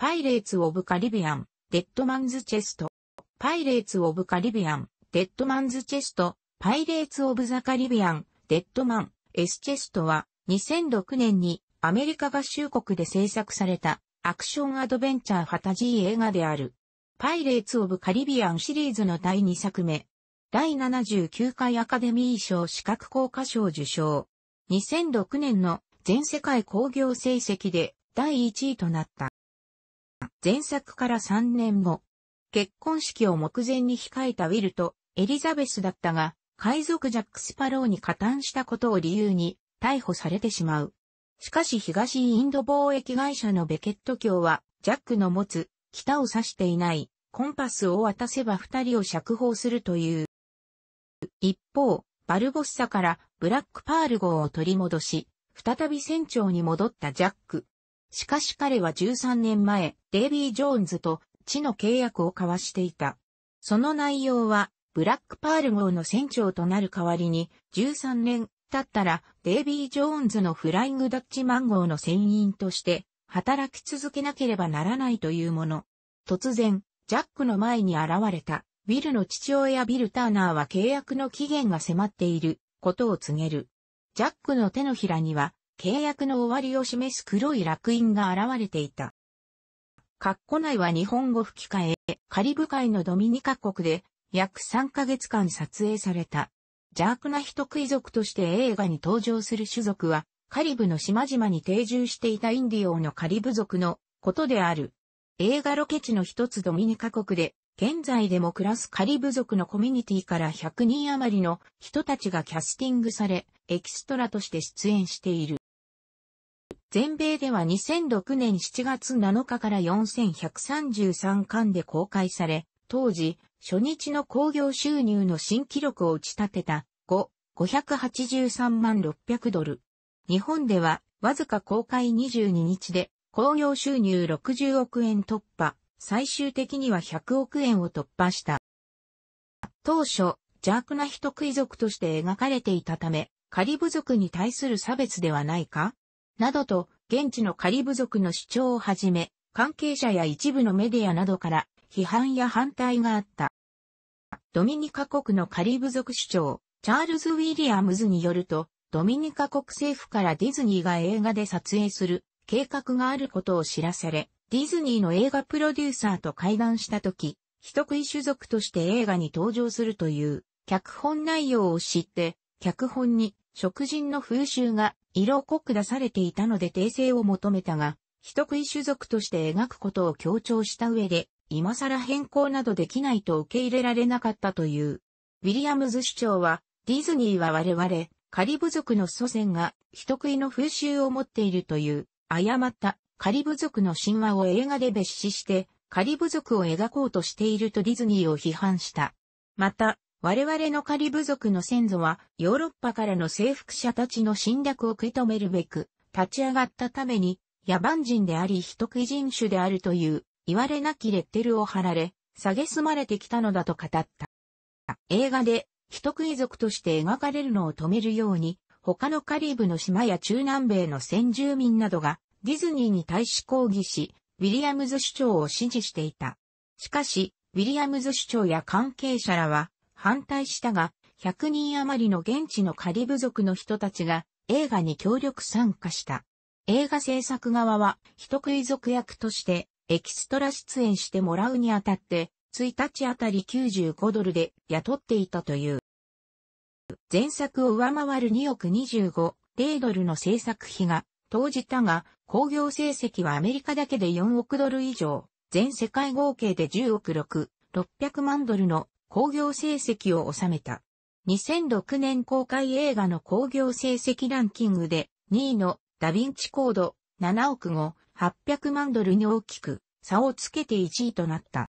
パイレーツ・オブ・カリビアン、デッドマンズ・チェスト。パイレーツ・オブ・カリビアン、デッドマンズ・チェスト、パイレーツ・オブ・ザ・カリビアン、デッドマン、エス・チェストは、2006年にアメリカ合衆国で制作されたアクションアドベンチャーファタジー映画である。パイレーツ・オブ・カリビアンシリーズの第2作目。第79回アカデミー賞資格効果賞受賞。2006年の全世界興行成績で第1位となった。前作から3年後、結婚式を目前に控えたウィルとエリザベスだったが、海賊ジャック・スパローに加担したことを理由に逮捕されてしまう。しかし東インド貿易会社のベケット教は、ジャックの持つ、北を指していない、コンパスを渡せば二人を釈放するという。一方、バルボッサからブラックパール号を取り戻し、再び船長に戻ったジャック。しかし彼は13年前、デイビー・ジョーンズと地の契約を交わしていた。その内容は、ブラックパール号の船長となる代わりに、13年経ったら、デイビー・ジョーンズのフライング・ダッチマン号の船員として、働き続けなければならないというもの。突然、ジャックの前に現れた、ウィルの父親ビル・ターナーは契約の期限が迫っている、ことを告げる。ジャックの手のひらには、契約の終わりを示す黒い楽印が現れていた。カッコ内は日本語吹き替え、カリブ海のドミニカ国で約3ヶ月間撮影された。邪悪な人貴族として映画に登場する種族は、カリブの島々に定住していたインディオのカリブ族のことである。映画ロケ地の一つドミニカ国で、現在でも暮らすカリブ族のコミュニティから100人余りの人たちがキャスティングされ、エキストラとして出演している。全米では2006年7月7日から4133巻で公開され、当時、初日の興行収入の新記録を打ち立てた5、583万600ドル。日本では、わずか公開22日で、興行収入60億円突破、最終的には100億円を突破した。当初、邪悪な人食い族として描かれていたため、カリブ族に対する差別ではないかなどと、現地のカリブ族の主張をはじめ、関係者や一部のメディアなどから批判や反対があった。ドミニカ国のカリブ族主張、チャールズ・ウィリアムズによると、ドミニカ国政府からディズニーが映画で撮影する計画があることを知らされ、ディズニーの映画プロデューサーと会談したとき、人食い種族として映画に登場するという脚本内容を知って、脚本に食人の風習が色濃く出されていたので訂正を求めたが、人食い種族として描くことを強調した上で、今更変更などできないと受け入れられなかったという。ウィリアムズ市長は、ディズニーは我々、カリブ族の祖先が人食いの風習を持っているという、誤ったカリブ族の神話を映画で別視して、カリブ族を描こうとしているとディズニーを批判した。また、我々のカリブ族の先祖は、ヨーロッパからの征服者たちの侵略を受け止めるべく、立ち上がったために、野蛮人であり人食い人種であるという、言われなきレッテルを貼られ、蔑まれてきたのだと語った。映画で、人食い族として描かれるのを止めるように、他のカリブの島や中南米の先住民などが、ディズニーに対し抗議し、ウィリアムズ市長を支持していた。しかし、ウィリアムズ主長や関係者らは、反対したが、100人余りの現地のカリブ族の人たちが映画に協力参加した。映画制作側は、人食い族役としてエキストラ出演してもらうにあたって、1日あたり95ドルで雇っていたという。前作を上回る2億25、0ドルの制作費が投じたが、工業成績はアメリカだけで4億ドル以上、全世界合計で10億6、600万ドルの興行成績を収めた。2006年公開映画の興行成績ランキングで2位のダヴィンチコード7億5、800万ドルに大きく差をつけて1位となった。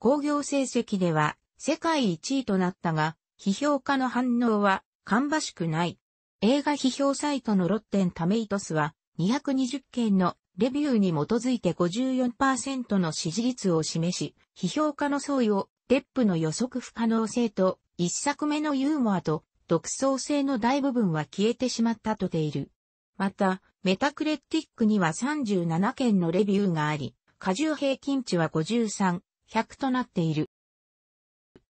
興行成績では世界1位となったが、批評家の反応は芳しくない。映画批評サイトのロッテンタメイトスは220件のレビューに基づいて54%の支持率を示し、批評家の相違をデップの予測不可能性と、一作目のユーモアと、独創性の大部分は消えてしまったとている。また、メタクレティックには37件のレビューがあり、過重平均値は53、100となっている。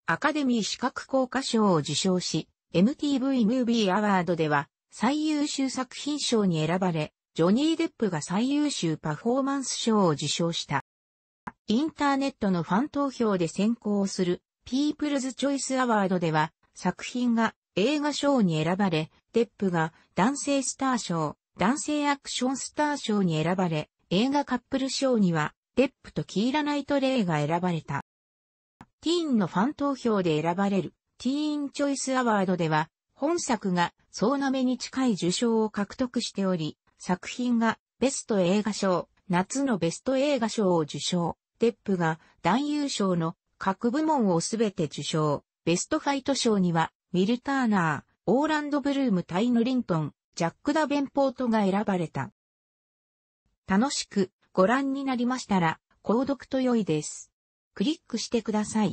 アカデミー資格効果賞を受賞し、MTV ムービーアワードでは最優秀作品賞に選ばれ、ジョニー・デップが最優秀パフォーマンス賞を受賞した。インターネットのファン投票で選考する、ピープルズ・チョイス・アワードでは、作品が映画賞に選ばれ、デップが男性スター賞、男性アクションスター賞に選ばれ、映画カップル賞には、デップとキーラ・ナイト・レイが選ばれた。ティーンのファン投票で選ばれる、ティーン・チョイス・アワードでは、本作が総なめに近い受賞を獲得しており、作品がベスト映画賞、夏のベスト映画賞を受賞。デップが男優賞の各部門をすべて受賞。ベストファイト賞には、ウィル・ターナー、オーランド・ブルームタイヌリントン、ジャック・ダ・ベンポートが選ばれた。楽しくご覧になりましたら、購読と良いです。クリックしてください。